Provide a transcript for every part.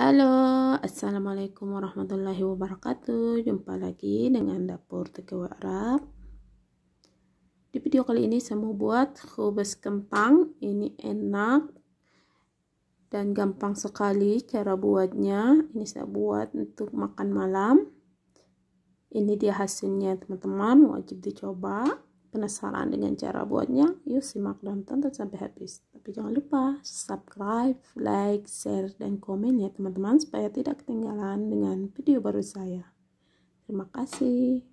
Halo, Assalamualaikum warahmatullahi wabarakatuh Jumpa lagi dengan Dapur Tegawa Arab Di video kali ini saya mau buat kubus kentang Ini enak dan gampang sekali cara buatnya Ini saya buat untuk makan malam Ini dia hasilnya teman-teman, wajib dicoba penasaran dengan cara buatnya? Yuk simak dan tonton sampai habis. Tapi jangan lupa subscribe, like, share, dan komen ya teman-teman supaya tidak ketinggalan dengan video baru saya. Terima kasih.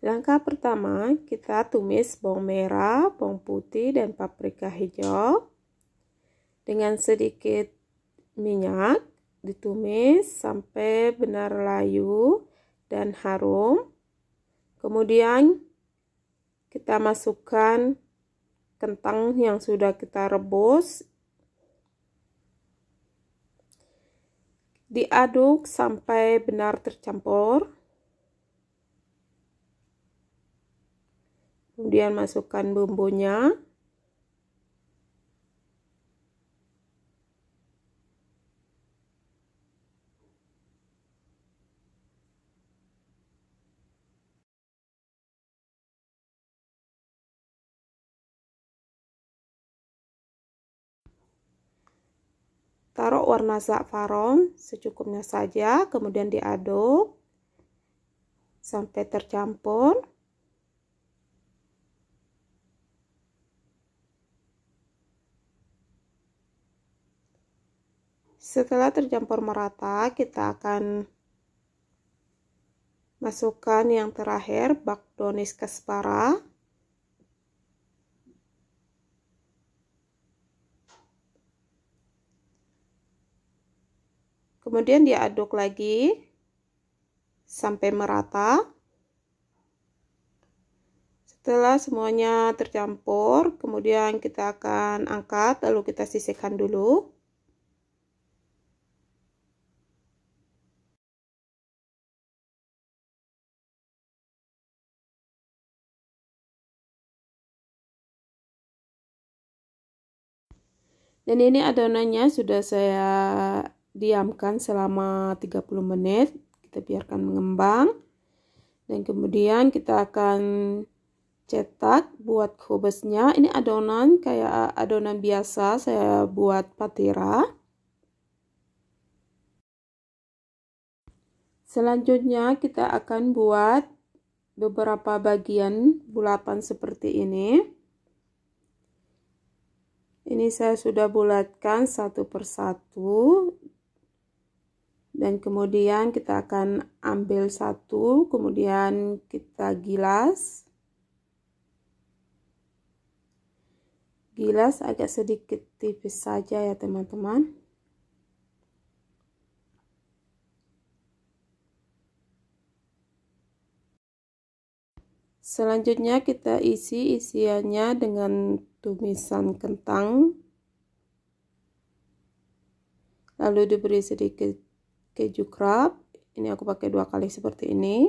Langkah pertama, kita tumis bawang merah, bawang putih, dan paprika hijau dengan sedikit minyak ditumis sampai benar layu dan harum. Kemudian kita masukkan kentang yang sudah kita rebus. Diaduk sampai benar tercampur. Kemudian masukkan bumbunya. Taruh warna zafaron secukupnya saja, kemudian diaduk sampai tercampur. Setelah tercampur merata, kita akan masukkan yang terakhir, bak bakdonis kespara. kemudian diaduk lagi sampai merata setelah semuanya tercampur kemudian kita akan angkat lalu kita sisihkan dulu dan ini adonannya sudah saya diamkan selama 30 menit kita biarkan mengembang dan kemudian kita akan cetak buat kubesnya ini adonan kayak adonan biasa saya buat patira selanjutnya kita akan buat beberapa bagian bulatan seperti ini ini saya sudah bulatkan satu persatu dan kemudian kita akan ambil satu kemudian kita gilas gilas agak sedikit tipis saja ya teman-teman selanjutnya kita isi isiannya dengan tumisan kentang lalu diberi sedikit keju crab ini aku pakai dua kali seperti ini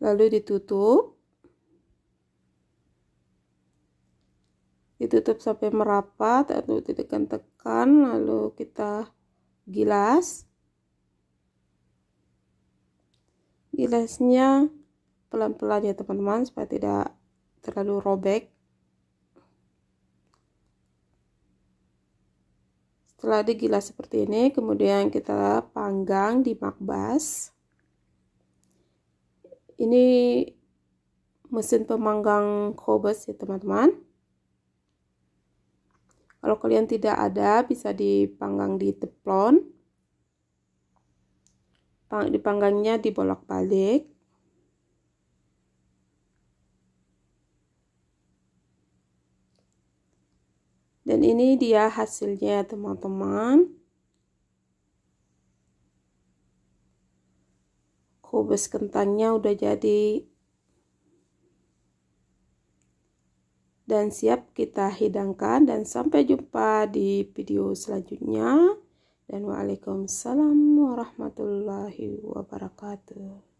lalu ditutup ditutup sampai merapat lalu ditekan-tekan lalu kita gilas gilasnya pelan-pelan ya teman-teman supaya tidak terlalu robek Setelah digilas seperti ini, kemudian kita panggang di makbas. Ini mesin pemanggang kobes ya teman-teman. Kalau kalian tidak ada, bisa dipanggang di teflon. Dipanggangnya dibolak-balik. dan ini dia hasilnya teman-teman kubus kentangnya udah jadi dan siap kita hidangkan dan sampai jumpa di video selanjutnya dan waalaikumsalam warahmatullahi wabarakatuh